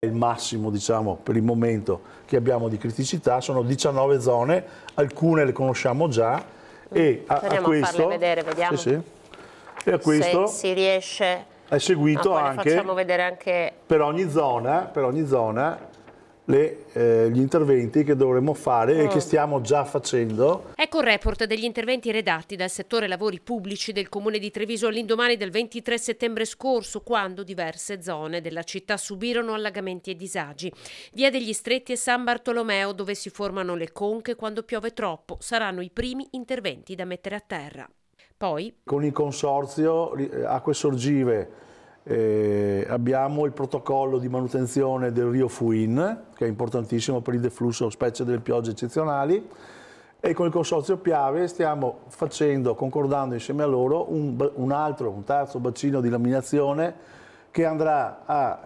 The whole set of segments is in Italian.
il massimo diciamo, per il momento che abbiamo di criticità, sono 19 zone, alcune le conosciamo già e a, a questo, a vedere, sì, sì. E a questo se si riesce è seguito no, anche, anche, per ogni zona, per ogni zona le, eh, gli interventi che dovremmo fare oh. e che oh. stiamo già facendo. Ecco il report degli interventi redatti dal settore lavori pubblici del Comune di Treviso all'indomani del 23 settembre scorso, quando diverse zone della città subirono allagamenti e disagi. Via degli Stretti e San Bartolomeo, dove si formano le conche quando piove troppo, saranno i primi interventi da mettere a terra. Poi... Con il consorzio eh, Acque Sorgive eh, abbiamo il protocollo di manutenzione del Rio Fuin, che è importantissimo per il deflusso, specie delle piogge eccezionali, e con il Consorzio Piave stiamo facendo, concordando insieme a loro, un, un altro, un terzo bacino di laminazione che andrà a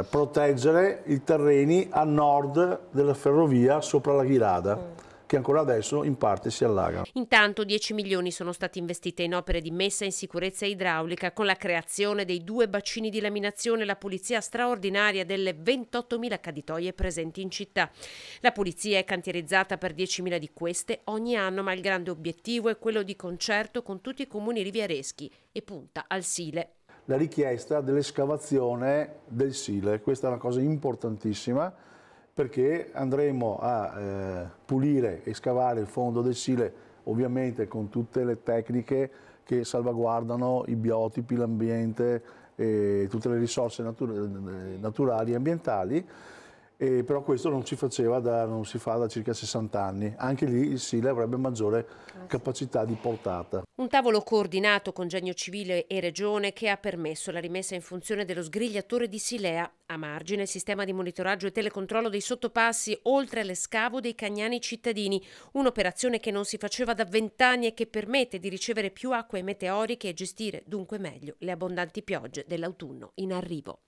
eh, proteggere i terreni a nord della ferrovia sopra la Ghirada. Mm che ancora adesso in parte si allaga. Intanto 10 milioni sono stati investiti in opere di messa in sicurezza idraulica con la creazione dei due bacini di laminazione e la pulizia straordinaria delle 28.000 caditoie presenti in città. La pulizia è cantierizzata per 10.000 di queste ogni anno, ma il grande obiettivo è quello di concerto con tutti i comuni riviareschi e punta al Sile la richiesta dell'escavazione del sile. Questa è una cosa importantissima perché andremo a eh, pulire e scavare il fondo del sile ovviamente con tutte le tecniche che salvaguardano i biotipi, l'ambiente, e tutte le risorse natura eh, naturali e ambientali eh, però questo non si, faceva da, non si fa da circa 60 anni, anche lì il SILE avrebbe maggiore eh capacità di portata. Un tavolo coordinato con Genio Civile e Regione che ha permesso la rimessa in funzione dello sgrigliatore di Silea a margine il sistema di monitoraggio e telecontrollo dei sottopassi oltre all'escavo dei cagnani cittadini, un'operazione che non si faceva da vent'anni e che permette di ricevere più acque meteoriche e gestire dunque meglio le abbondanti piogge dell'autunno in arrivo.